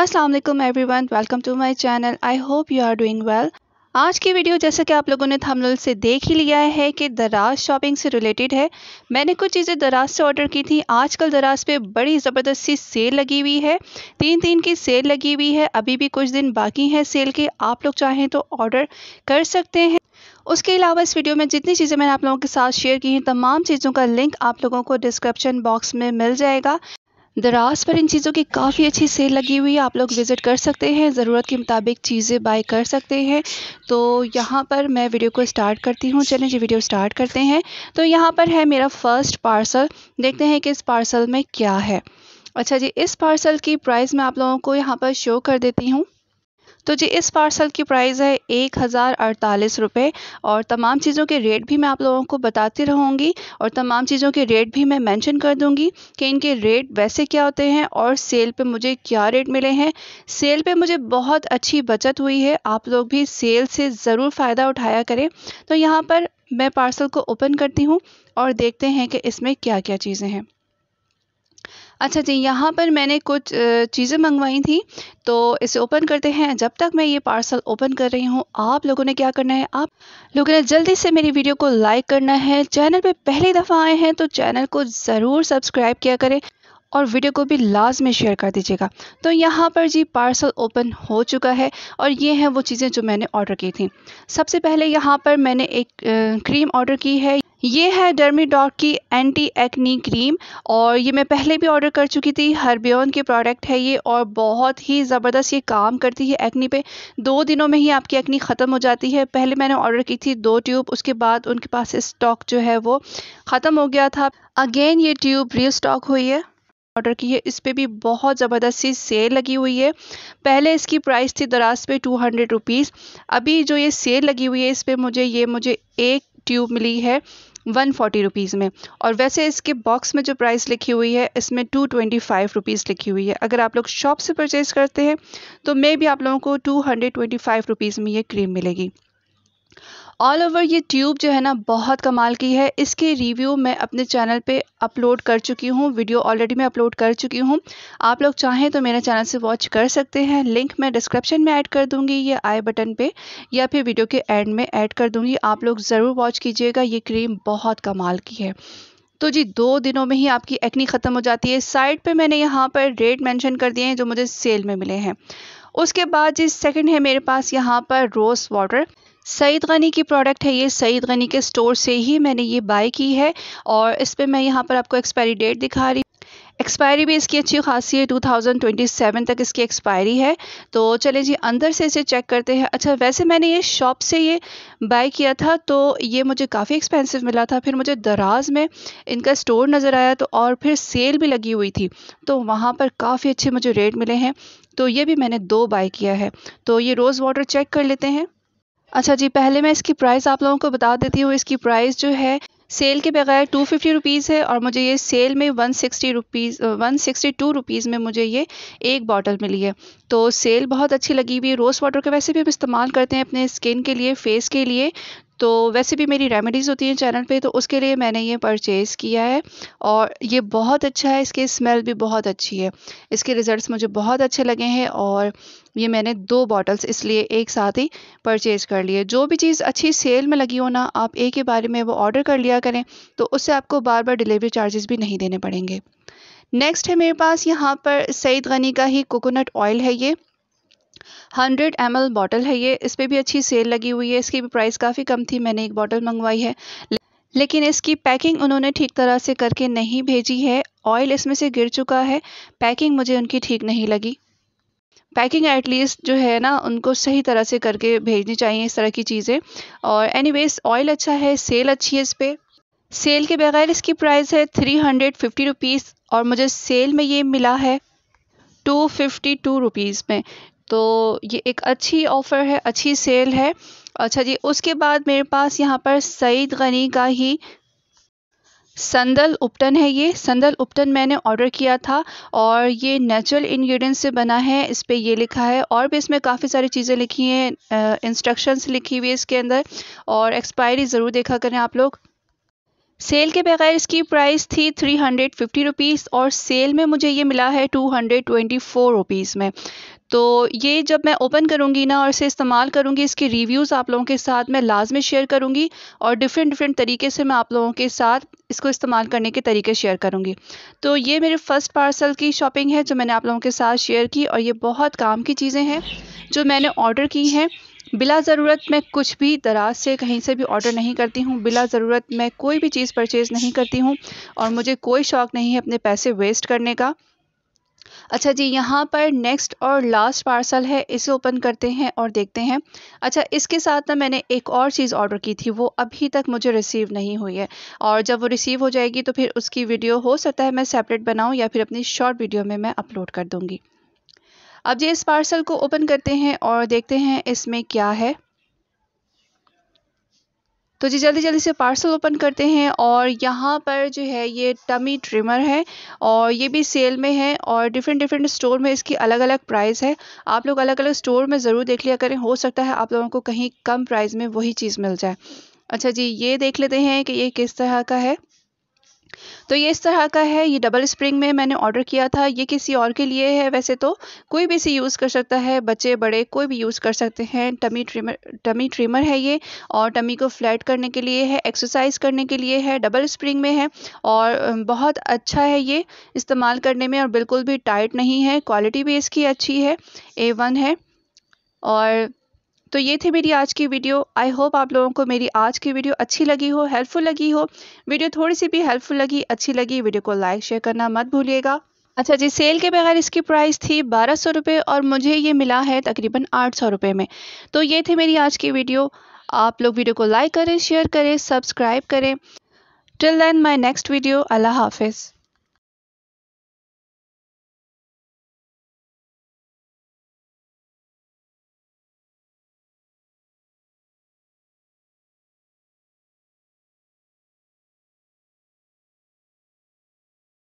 अस्सलाम वालेकुम everyone welcome to my channel I hope you are doing well आज की वीडियो जैसा कि आप लोगों ने थमनल से देख ही लिया है कि दराज शॉपिंग से रिलेटेड है मैंने कुछ चीज़ें दराज से ऑर्डर की थी आजकल दराज पे बड़ी ज़बरदस्त सी सेल लगी हुई है तीन तीन की सेल लगी हुई है अभी भी कुछ दिन बाकी हैं सेल के आप लोग चाहें तो ऑर्डर कर सकते हैं उसके अलावा इस वीडियो में जितनी चीज़ें मैंने आप लोगों के साथ शेयर की हैं तमाम चीज़ों का लिंक आप लोगों को डिस्क्रिप्शन बॉक्स में मिल जाएगा दराज पर इन चीज़ों की काफ़ी अच्छी सेल लगी हुई है आप लोग विज़िट कर सकते हैं ज़रूरत के मुताबिक चीज़ें बाय कर सकते हैं तो यहाँ पर मैं वीडियो को स्टार्ट करती हूँ चलें जी वीडियो स्टार्ट करते हैं तो यहाँ पर है मेरा फ़र्स्ट पार्सल देखते हैं कि इस पार्सल में क्या है अच्छा जी इस पार्सल की प्राइस मैं आप लोगों को यहाँ पर शो कर देती हूँ तो जी इस पार्सल की प्राइस है एक हज़ार अड़तालीस रुपये और तमाम चीज़ों के रेट भी मैं आप लोगों को बताती रहूँगी और तमाम चीज़ों के रेट भी मैं मेंशन कर दूँगी कि इनके रेट वैसे क्या होते हैं और सेल पे मुझे क्या रेट मिले हैं सेल पे मुझे बहुत अच्छी बचत हुई है आप लोग भी सेल से ज़रूर फ़ायदा उठाया करें तो यहाँ पर मैं पार्सल को ओपन करती हूँ और देखते हैं कि इसमें क्या क्या चीज़ें हैं अच्छा जी यहाँ पर मैंने कुछ चीज़ें मंगवाई थी तो इसे ओपन करते हैं जब तक मैं ये पार्सल ओपन कर रही हूँ आप लोगों ने क्या करना है आप लोगों ने जल्दी से मेरी वीडियो को लाइक करना है चैनल पे पहली दफ़ा आए हैं तो चैनल को ज़रूर सब्सक्राइब किया करें और वीडियो को भी लाज में शेयर कर दीजिएगा तो यहाँ पर जी पार्सल ओपन हो चुका है और ये हैं वो चीज़ें जो मैंने ऑर्डर की थी सबसे पहले यहाँ पर मैंने एक क्रीम ऑर्डर की है ये है डर्मी डॉक की एंटी एक्नी क्रीम और ये मैं पहले भी ऑर्डर कर चुकी थी हरबियन के प्रोडक्ट है ये और बहुत ही ज़बरदस्त ये काम करती है एक्नी पे दो दिनों में ही आपकी एक्नी ख़त्म हो जाती है पहले मैंने ऑर्डर की थी दो ट्यूब उसके बाद उनके पास स्टॉक जो है वो ख़त्म हो गया था अगेन ये ट्यूब री स्टॉक हुई है ऑर्डर की है इस पर भी बहुत ज़बरदस्त सी सेल लगी हुई है पहले इसकी प्राइस थी दराज पे टू हंड्रेड रुपीज़ अभी जो ये सेल लगी हुई है इस पर मुझे ये मुझे एक ट्यूब मिली है वन फोर्टी रुपीज़ में और वैसे इसके बॉक्स में जो प्राइस लिखी हुई है इसमें टू ट्वेंटी फाइव रुपीज़ लिखी हुई है अगर आप लोग शॉप से परचेज़ करते हैं तो मे भी आप लोगों को two hundred twenty five rupees में ये क्रीम मिलेगी ऑल ओवर ये ट्यूब जो है ना बहुत कमाल की है इसके रिव्यू मैं अपने चैनल पे अपलोड कर चुकी हूँ वीडियो ऑलरेडी मैं अपलोड कर चुकी हूँ आप लोग चाहें तो मेरे चैनल से वॉच कर सकते हैं लिंक मैं डिस्क्रिप्शन में ऐड कर दूँगी या आई बटन पे या फिर वीडियो के एंड में ऐड कर दूँगी आप लोग ज़रूर वॉच कीजिएगा ये क्रीम बहुत कमाल की है तो जी दो दिनों में ही आपकी एक्नी ख़त्म हो जाती है साइड पे मैंने यहाँ पर रेट मेंशन कर दिए हैं जो मुझे सेल में मिले हैं उसके बाद जी सेकंड है मेरे पास यहाँ पर रोज़ वाटर सईद गनी की प्रोडक्ट है ये सईद गनी के स्टोर से ही मैंने ये बाय की है और इस पर मैं यहाँ पर आपको एक्सपायरी डेट दिखा रही एक्सपायरी भी इसकी अच्छी खासी है 2027 तक इसकी एक्सपायरी है तो चले जी अंदर से इसे चेक करते हैं अच्छा वैसे मैंने ये शॉप से ये बाय किया था तो ये मुझे काफ़ी एक्सपेंसिव मिला था फिर मुझे दराज में इनका स्टोर नज़र आया तो और फिर सेल भी लगी हुई थी तो वहाँ पर काफ़ी अच्छे मुझे रेट मिले हैं तो ये भी मैंने दो बाय किया है तो ये रोज़ वाटर चेक कर लेते हैं अच्छा जी पहले मैं इसकी प्राइस आप लोगों को बता देती हूँ इसकी प्राइस जो है सेल के बगैर टू फिफ्टी रुपीज़ है और मुझे ये सेल में one sixty rupees one sixty two rupees में मुझे ये एक बॉटल मिली है तो सेल बहुत अच्छी लगी हुई है रोज़ वाटर का वैसे भी हम इस्तेमाल करते हैं अपने स्किन के लिए फेस के लिए तो वैसे भी मेरी रेमेडीज़ होती हैं चैनल पे तो उसके लिए मैंने ये परचेज़ किया है और ये बहुत अच्छा है इसकी स्मेल भी बहुत अच्छी है इसके रिज़ल्ट्स मुझे बहुत अच्छे लगे हैं और ये मैंने दो बॉटल्स इसलिए एक साथ ही परचेज़ कर लिए जो भी चीज़ अच्छी सेल में लगी हो ना आप एक के बारे में वो ऑर्डर कर लिया करें तो उससे आपको बार बार डिलीवरी चार्जेस भी नहीं देने पड़ेंगे नेक्स्ट है मेरे पास यहाँ पर सईद गनी का ही कोकोनट ऑयल है ये हंड्रेड एम एल बॉटल है ये इस पर भी अच्छी सेल लगी हुई है इसकी भी प्राइस काफ़ी कम थी मैंने एक बॉटल मंगवाई है लेकिन इसकी पैकिंग उन्होंने ठीक तरह से करके नहीं भेजी है ऑयल इसमें से गिर चुका है पैकिंग मुझे उनकी ठीक नहीं लगी पैकिंग एटलीस्ट जो है ना उनको सही तरह से करके भेजनी चाहिए इस तरह की चीज़ें और एनीवेज ऑयल अच्छा है सेल अच्छी है इस पर सेल के बगैर इसकी प्राइस है थ्री हंड्रेड फिफ्टी रुपीज़ और मुझे सेल में ये मिला है टू फिफ्टी टू रुपीज़ में तो ये एक अच्छी ऑफ़र है अच्छी सेल है अच्छा जी उसके बाद मेरे पास यहाँ पर सईद गनी का ही संदल उपटन है ये संदल उपटन मैंने ऑर्डर किया था और ये नेचुरल इंग्रेडिएंट्स से बना है इस पर ये लिखा है और भी इसमें काफ़ी सारी चीज़ें लिखी हैं इंस्ट्रक्शंस लिखी हुई है इसके अंदर और एक्सपायरी ज़रूर देखा करें आप लोग सेल के बगैर इसकी प्राइस थी थ्री हंड्रेड फिफ्टी रुपीज़ और सेल में मुझे ये मिला है two hundred twenty four rupees में तो ये जब मैं ओपन करूँगी ना और इसे इस्तेमाल करूँगी इसके रिव्यूज़ आप लोगों के साथ मैं लाजमी शेयर करूँगी और डिफरेंट डिफरेंट तरीके से मैं आप लोगों के साथ इसको इस्तेमाल करने के तरीके शेयर करूँगी तो ये मेरे फ़र्स्ट पार्सल की शॉपिंग है जो मैंने आप लोगों के साथ शेयर की और ये बहुत काम की चीज़ें हैं जो मैंने ऑर्डर की हैं बिला ज़रूरत मैं कुछ भी दराज से कहीं से भी ऑर्डर नहीं करती हूँ बिला ज़रूरत मैं कोई भी चीज़ परचेज़ नहीं करती हूँ और मुझे कोई शौक़ नहीं है अपने पैसे वेस्ट करने का अच्छा जी यहाँ पर नेक्स्ट और लास्ट पार्सल है इसे ओपन करते हैं और देखते हैं अच्छा इसके साथ ना मैंने एक और चीज़ ऑर्डर की थी वो अभी तक मुझे रिसीव नहीं हुई है और जब वो रिसीव हो जाएगी तो फिर उसकी वीडियो हो सकता है मैं सेपरेट बनाऊँ या फिर अपनी शॉर्ट वीडियो में मैं अपलोड कर दूँगी अब जी इस पार्सल को ओपन करते हैं और देखते हैं इसमें क्या है तो जी जल्दी जल्दी से पार्सल ओपन करते हैं और यहाँ पर जो है ये टमी ट्रिमर है और ये भी सेल में है और डिफरेंट डिफरेंट स्टोर में इसकी अलग अलग प्राइस है आप लोग अलग अलग स्टोर में ज़रूर देख लिया करें हो सकता है आप लोगों को कहीं कम प्राइस में वही चीज़ मिल जाए अच्छा जी ये देख लेते हैं कि ये किस तरह का है तो ये इस तरह का है ये डबल स्प्रिंग में मैंने ऑर्डर किया था ये किसी और के लिए है वैसे तो कोई भी इसे यूज़ कर सकता है बच्चे बड़े कोई भी यूज़ कर सकते हैं टमी ट्रिमर टमी ट्रिमर है ये और टमी को फ्लैट करने के लिए है एक्सरसाइज करने के लिए है डबल स्प्रिंग में है और बहुत अच्छा है ये इस्तेमाल करने में और बिल्कुल भी टाइट नहीं है क्वालिटी भी इसकी अच्छी है ए वन है और तो ये थी मेरी आज की वीडियो आई होप आप लोगों को मेरी आज की वीडियो अच्छी लगी हो हेल्पफुल लगी हो वीडियो थोड़ी सी भी हेल्पफुल लगी अच्छी लगी वीडियो को लाइक शेयर करना मत भूलिएगा अच्छा जी सेल के बगैर इसकी प्राइस थी बारह सौ रुपये और मुझे ये मिला है तकरीबन आठ सौ रुपये में तो ये थी मेरी आज की वीडियो आप लोग वीडियो को लाइक करें शेयर करें सब्सक्राइब करें till then my next video अल्लाह हाफिज़